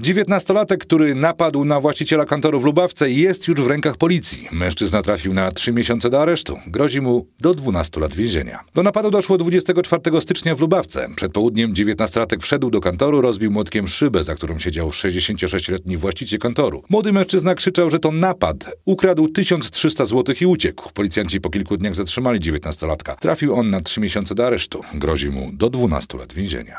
Dziewiętnastolatek, który napadł na właściciela kantoru w Lubawce, jest już w rękach policji. Mężczyzna trafił na trzy miesiące do aresztu. Grozi mu do 12 lat więzienia. Do napadu doszło 24 stycznia w Lubawce. Przed południem dziewiętnastolatek wszedł do kantoru, rozbił młotkiem szybę, za którą siedział 66-letni właściciel kantoru. Młody mężczyzna krzyczał, że to napad. Ukradł 1300 zł i uciekł. Policjanci po kilku dniach zatrzymali dziewiętnastolatka. Trafił on na trzy miesiące do aresztu. Grozi mu do 12 lat więzienia.